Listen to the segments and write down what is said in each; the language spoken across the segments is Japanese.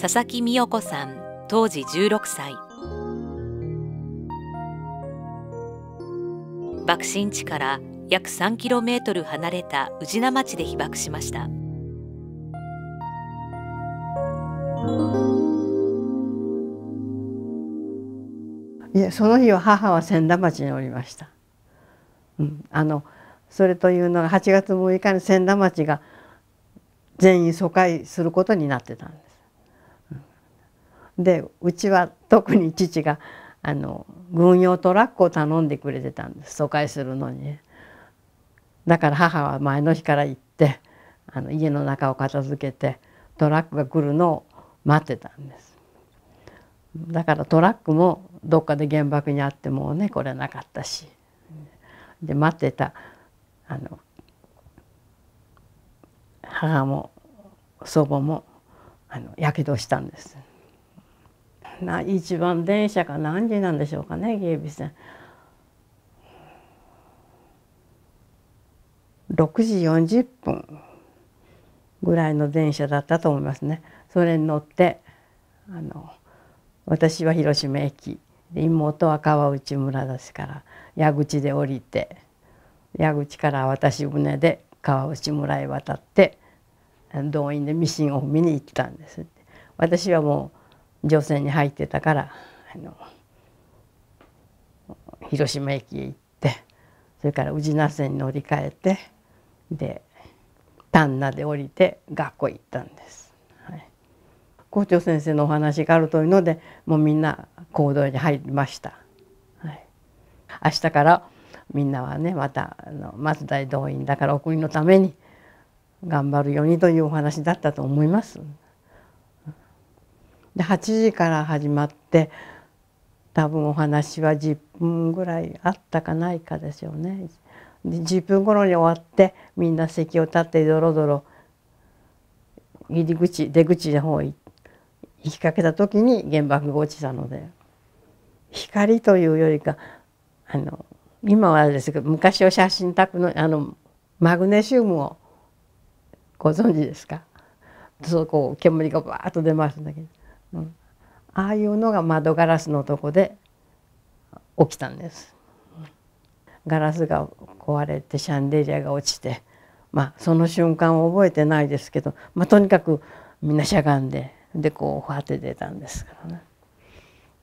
佐々木美代子さん当時16歳爆心地から約 3km 離れた宇品町で被爆しましたいやその日は母は千田町におりました、うん、あのそれというのが8月6日に千田町が全員疎開することになってたんです。でうちは特に父があの軍用トラックを頼んでくれてたんです疎開するのに、ね、だから母は前の日から行ってあの家の中を片付けてトラックが来るのを待ってたんですだからトラックもどっかで原爆にあってもねこれなかったしで待ってたあの母も祖母もあのやけどしたんです。な一番電車が何時なんでしょうかね芸備線。6時40分ぐらいの電車だったと思いますね。それに乗ってあの私は広島駅妹は川内村ですから矢口で降りて矢口から渡し船で川内村へ渡って動員でミシンを見に行ったんです。私はも女性に入ってたからあの広島駅へ行ってそれから宇品線に乗り換えてで旦那で降りて学校行ったんです。はい、校長先生のお話があるというのでもうみんな行動に入りました。はい、明日からみんなはねまたあの松代動員だからお国のために頑張るようにというお話だったと思います。で8時から始まって多分お話は10分ぐらいあったかないかですよね。で10分頃に終わってみんな席を立ってドロドロ入り口出口の方へ行きかけた時に原爆が落ちたので光というよりかあの今はですけど昔は写真宅のあのマグネシウムをご存知ですかそうこう煙がバーッと出ましたけどうん、ああいうのが窓ガラスのとこで起きたんです。ガラスが壊れてシャンデリアが落ちて、まあ、その瞬間を覚えてないですけど、まあ、とにかくみんなしゃがんででこうファって出たんですからね。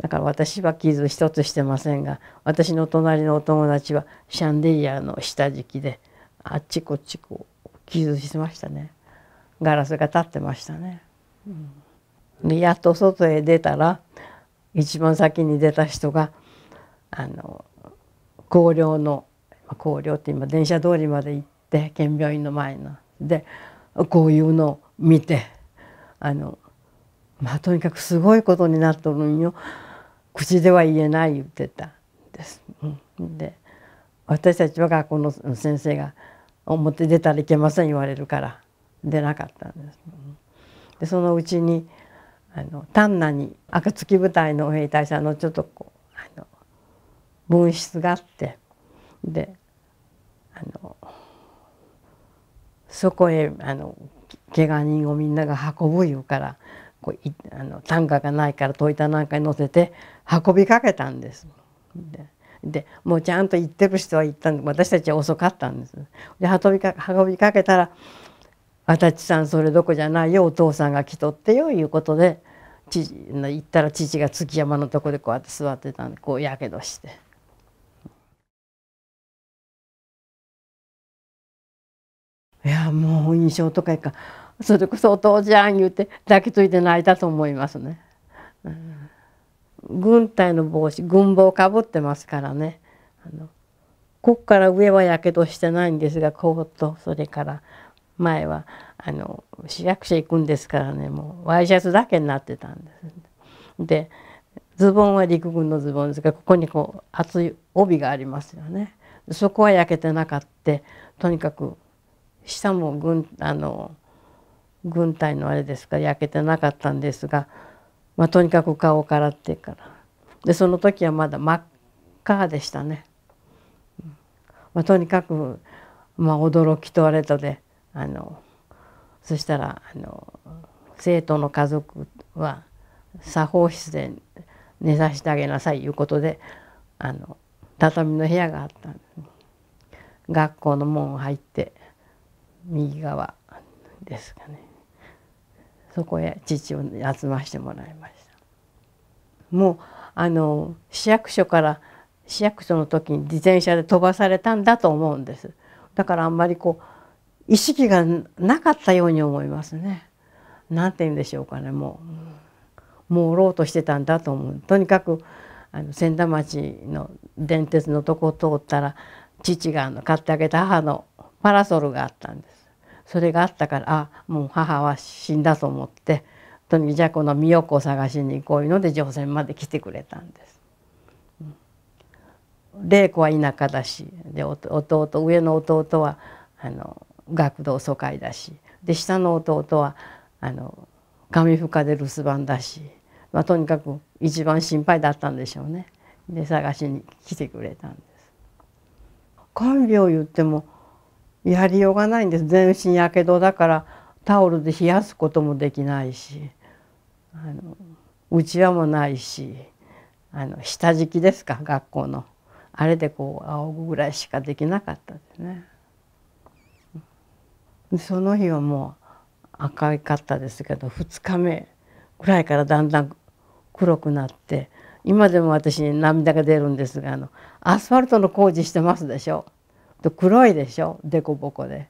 だから私は傷一つしてませんが私の隣のお友達はシャンデリアの下敷きであっちこっちこう傷してましたねガラスが立ってましたね。うんやっと外へ出たら一番先に出た人があの高陵の高陵って今電車通りまで行って県病院の前のでこういうのを見てあの、まあ、とにかくすごいことになっとるんよ口では言えない言ってたんです。で私たちは学校の先生が表出たらいけません言われるから出なかったんです。でそのうちにあの単なに暁部隊の兵隊さんのちょっとこうあの分室があってであのそこへあの怪我人をみんなが運ぶ言うからこういあの担架がないから戸板なんかに乗せて運びかけたんです。ででもうちゃんと行ってる人は行ったんで私たちは遅かったんです。で運びか運びかけたら足立さんそれどこじゃないよお父さんが来とってよ」いうことで父行ったら父が築山のとこでこうやって座ってたんでこうやけどして。いやもう印象とかいかそれこそお父ちゃん言うて抱きついて泣いたと思いますね、軍隊の帽子軍帽かぶってますからねあのこっから上はやけどしてないんですがこうとそれから前はあの市役所行くんですからねもうワイシャツだけになってたんです。でズボンは陸軍のズボンですがここにこう厚い帯がありますよね。そこは焼けてなかったとにかく下も軍あの軍隊のあれですから焼けてなかったんですが、まあ、とにかく顔からってからでその時はまだ真っ赤でしたね。まあ、とにかく、まあ、驚きとあれとであのそしたらあの生徒の家族は作法室で寝させてあげなさいいうことであの畳の部屋があった学校の門を入って右側ですかねそこへ父を集ましてもらいましたもうあの市役所から市役所の時に自転車で飛ばされたんだと思うんですだからあんまりこう意識がなかったように思いますね。なんて言うんでしょうかねもう朦朧としてたんだと思うとにかくあの千田町の電鉄のとこ通ったら父があの買ってあげた母のパラソルがあったんですそれがあったからあもう母は死んだと思ってとにかくじゃあこの美代子を探しに行こういうので乗船まで来てくれたんです。玲子は田舎だしで弟上の弟はあの学童疎開だしで下の弟はあの上深で留守番だし、まあ、とにかく一番心配だったんでしょうねで探しに来てくれたんです。看病言ってもやりようがないんです全身やけどだからタオルで冷やすこともできないしあのうちわもないしあの下敷きですか学校のあれでこう仰ぐぐらいしかできなかったですね。その日はもう赤いかったですけど2日目ぐらいからだんだん黒くなって今でも私に涙が出るんですがあのアスファルトの工事してますでしょで黒いでしょ凸凹で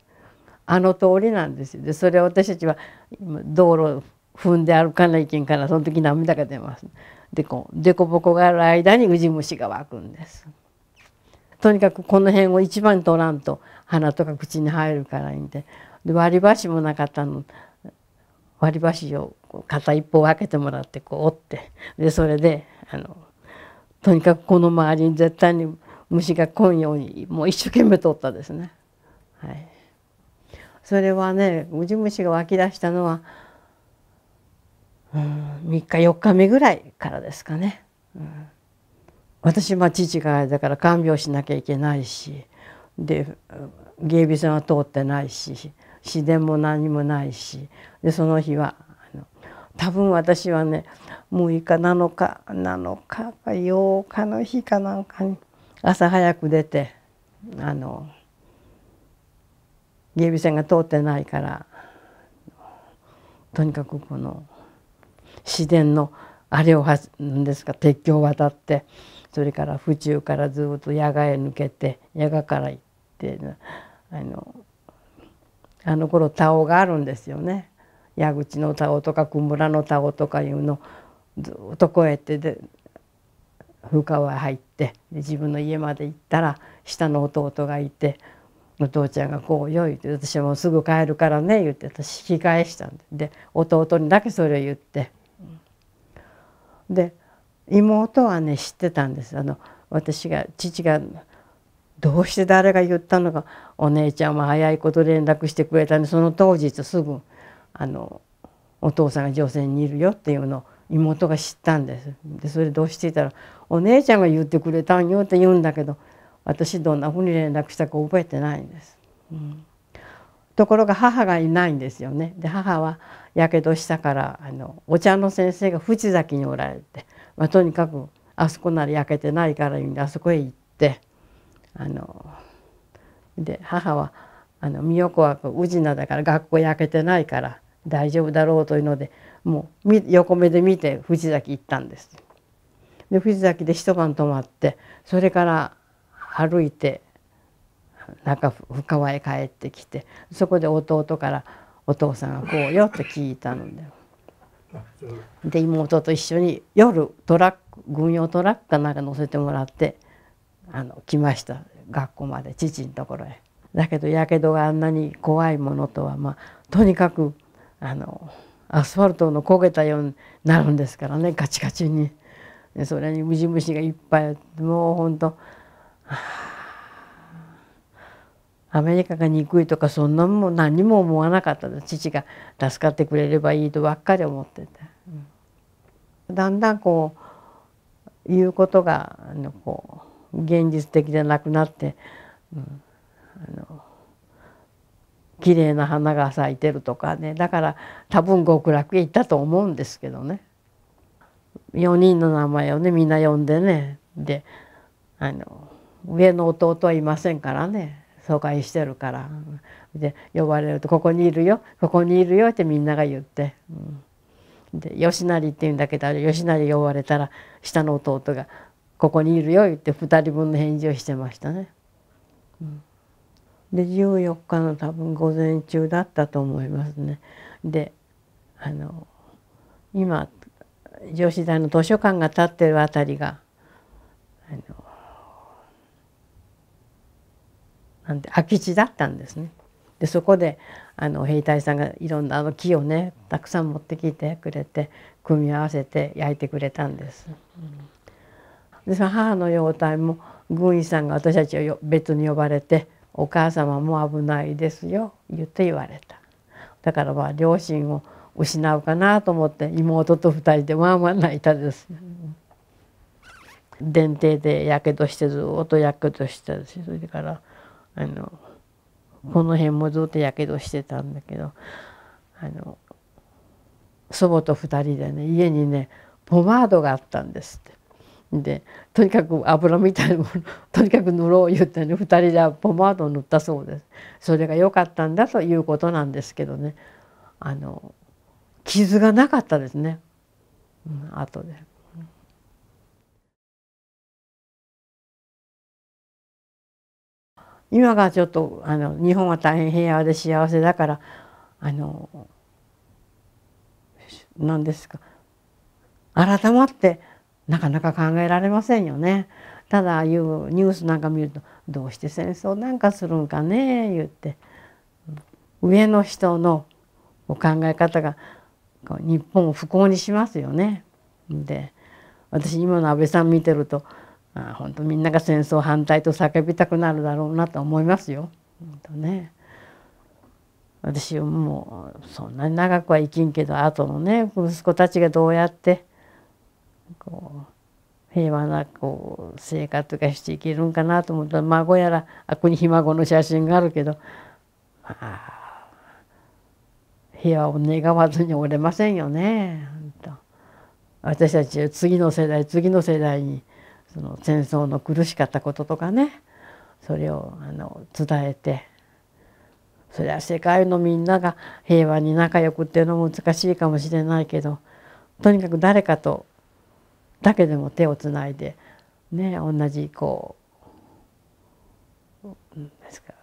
あの通りなんですよでそれを私たちは道路踏んで歩かないけんからその時涙が出ますでこう凸凹がある間にウジ虫が湧くんです。とにかくこの辺を一番取らんと鼻とか口に入るからいいんでで割り箸もなかったの割り箸を片一方分けてもらってこう折ってでそれであのとにかくこの周りに絶対に虫が来んようにもう一生懸命取ったですね。はい、それはねウジ虫が湧き出したのは、うん、3日4日目ぐらいからですかね。うん私は父がだから看病しなきゃいけないしで芸備線は通ってないし自然も何もないしでその日は多分私はね6日7日7日か8日の日かなんかに朝早く出てあの芸備線が通ってないからとにかくこの自然のあれをはですか鉄橋を渡ってそれから府中からずっと野外へ抜けて野外から行ってあのあの頃田尾があるんですよね矢口の田尾とか雲村の田尾とかいうのずっと越えてで深川へ入って自分の家まで行ったら下の弟がいて「お父ちゃんがこうよ」言って「私はもうすぐ帰るからね」言って私引き返したんで弟にだけそれを言って。で妹はね知ってたんですあの私が父がどうして誰が言ったのかお姉ちゃんは早いこと連絡してくれたんでその当日すぐあのお父さんが女性にいるよっていうのを妹が知ったんですでそれどうしていたら「お姉ちゃんが言ってくれたんよ」って言うんだけど私どんなふうに連絡したか覚えてないんです。うんところが母がいないんですよね。で母はやけどしたからあのお茶の先生が藤崎におられて、まあ、とにかくあそこなら焼けてないからいいんであそこへ行ってあので母はあの美代子は宇品だから学校焼けてないから大丈夫だろうというのでもう横目で見て藤崎行ったんです。で藤崎で一晩泊まってそれから歩いてか深川へ帰ってきてそこで弟から「お父さんがこうよ」って聞いたので。で妹と一緒に夜トラック軍用トラックかなんか乗せてもらってあの来ました学校まで父のところへ。だけどやけどがあんなに怖いものとは、まあ、とにかくあのアスファルトの焦げたようになるんですからねカチカチに。それにムシムシがいっぱいもうほんと、はあアメリカが憎いとかそんなも何も思わなかった父が助かってくれればいいとばっかり思ってて、うん、だんだんこう言うことがあのこう現実的じゃなくなって、うん、あの綺麗な花が咲いてるとかねだから多分極楽へ行ったと思うんですけどね4人の名前をねみんな呼んでねであの上の弟はいませんからね疎開してるから、で呼ばれると「ここにいるよここにいるよ」ってみんなが言って。うん、で吉成っていうんだけど吉成呼ばれたら下の弟が「ここにいるよ」言って2人分の返事をしてましたね。うん、で14日の多分午前中だったと思いますね。であの今女子大の図書館が建ってるあたりがあのなんて空き地だったんですね。でそこであの兵隊さんがいろんなあの木をねたくさん持ってきてくれて組み合わせて焼いてくれたんです。でその母の容態も軍医さんが私たちを別に呼ばれて「お母様も危ないですよ」言って言われた。だからまあ両親を失うかなと思って妹と2人でまあまあ泣いたです。電停でやけどしてずっとやけどしてそれからあのこの辺もずっとやけどしてたんだけどあの祖母と2人でね家にねポマードがあったんですって。でとにかく油みたいなものとにかく塗ろう言ってね2人でポマードを塗ったそうですそれが良かったんだということなんですけどねあの傷がなかったですね、うん、後で。今がちょっとあの日本は大変平和で幸せだからあの何ですか改まってなかなか考えられませんよね。ただあいうニュースなんか見るとどうして戦争なんかするんかね言って上の人のお考え方が日本を不幸にしますよね。で私今の安倍さん見てるとまあ、本当みんなが戦争反対と叫びたくなるだろうなと思いますよ。本当ね私はもうそんなに長くは生きんけど後のね息子たちがどうやってこう平和なこう生活がしていけるんかなと思ったら孫やらあこにひ孫の写真があるけどまあ平和を願わずに折れませんよね。私たちは次の世代次の世代に。その戦争の苦しかったこととかねそれをあの伝えてそれは世界のみんなが平和に仲良くっていうのも難しいかもしれないけどとにかく誰かとだけでも手をつないで、ね、同じこうですか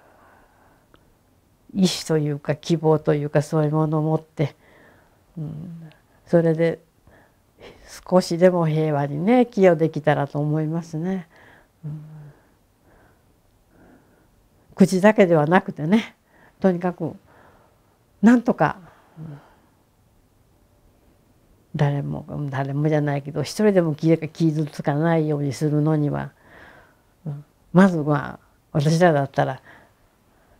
意志というか希望というかそういうものを持って、うん、それで少しでも平和にね寄与できたらと思いますね、うん、口だけではなくてねとにかくなんとか、うん、誰も誰もじゃないけど一人でも傷つかないようにするのには、うん、まずは私らだったら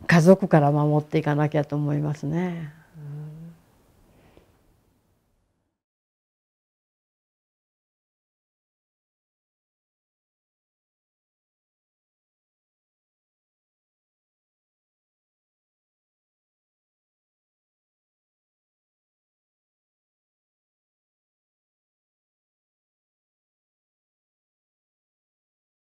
家族から守っていかなきゃと思いますね。